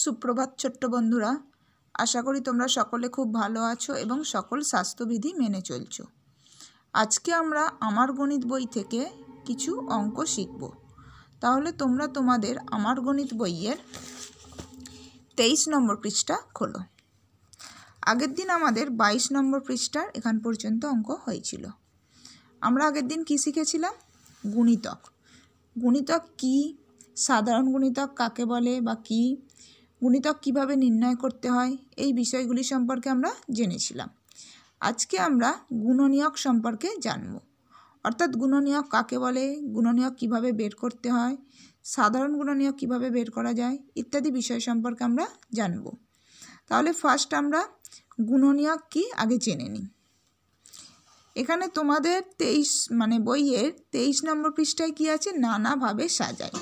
সুপ্রভাত ছোট্ট বন্ধুরা আশা করি তোমরা সকলে খুব ভালো আছো এবং সকল স্বাস্থ্যবিধি মেনে চলছ আজকে আমরা আমার গণিত বই থেকে কিছু অঙ্ক শিখব তাহলে তোমরা তোমাদের আমার গণিত বইয়ের তেইশ নম্বর পৃষ্ঠা খোলো আগের দিন আমাদের ২২ নম্বর পৃষ্ঠার এখান পর্যন্ত অঙ্ক হয়েছিল আমরা আগের দিন কী শিখেছিলাম গুণিতক গুণিতক কি সাধারণ গুণিতক কাকে বলে বা কি গুণিতক কিভাবে নির্ণয় করতে হয় এই বিষয়গুলি সম্পর্কে আমরা জেনেছিলাম আজকে আমরা গুণনীয়ক সম্পর্কে জানব অর্থাৎ গুণনীয়ক কাকে বলে গুণনীয়ক কিভাবে বের করতে হয় সাধারণ গুণনীয়ক কিভাবে বের করা যায় ইত্যাদি বিষয় সম্পর্কে আমরা জানব তাহলে ফার্স্ট আমরা গুণনীয়ক কি আগে জেনে নিই এখানে তোমাদের তেইশ মানে বইয়ের তেইশ নম্বর পৃষ্ঠায় কি আছে নানাভাবে সাজায়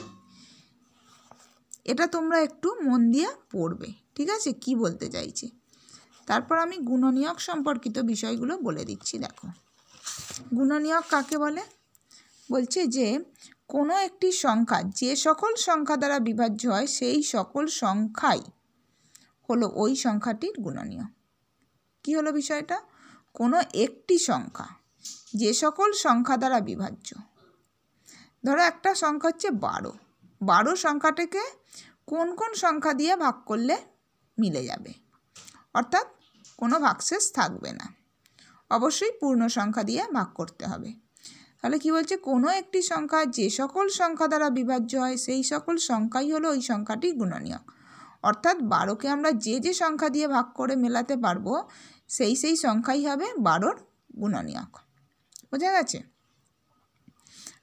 এটা তোমরা একটু মন দিয়ে পড়বে ঠিক আছে কি বলতে চাইছে তারপর আমি গুণনীয়ক সম্পর্কিত বিষয়গুলো বলে দিচ্ছি দেখো গুণনীয়ক কাকে বলে বলছে যে কোনো একটি সংখ্যা যে সকল সংখ্যা দ্বারা বিভাজ্য হয় সেই সকল সংখ্যাই হলো ওই সংখ্যাটির গুণনীয় কি হলো বিষয়টা কোনো একটি সংখ্যা যে সকল সংখ্যা দ্বারা বিভাজ্য ধরো একটা সংখ্যা হচ্ছে বারো বারো সংখ্যাটাকে কোন কোন সংখ্যা দিয়ে ভাগ করলে মিলে যাবে অর্থাৎ কোনো ভাগশেষ থাকবে না অবশ্যই পূর্ণ সংখ্যা দিয়ে ভাগ করতে হবে তাহলে কি বলছে কোনো একটি সংখ্যা যে সকল সংখ্যা দ্বারা বিভাজ্য হয় সেই সকল সংখ্যাই হলো ওই সংখ্যাটি গুণনীয়ক অর্থাৎ বারোকে আমরা যে যে সংখ্যা দিয়ে ভাগ করে মেলাতে পারবো সেই সেই সংখ্যাই হবে বারোর গুণনীয়ক বোঝা গেছে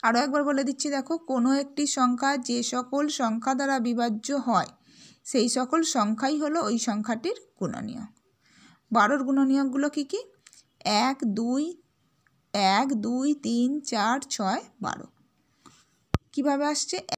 আরও একবার বলে দিচ্ছি দেখো কোনো একটি সংখ্যা যে সকল সংখ্যা দ্বারা বিভাজ্য হয় সেই সকল সংখ্যাই হলো ওই সংখ্যাটির গুণনীয়ক বারোর গুণনীয়কগুলো কী কী এক দুই এক দুই তিন চার ছয় বারো কীভাবে আসছে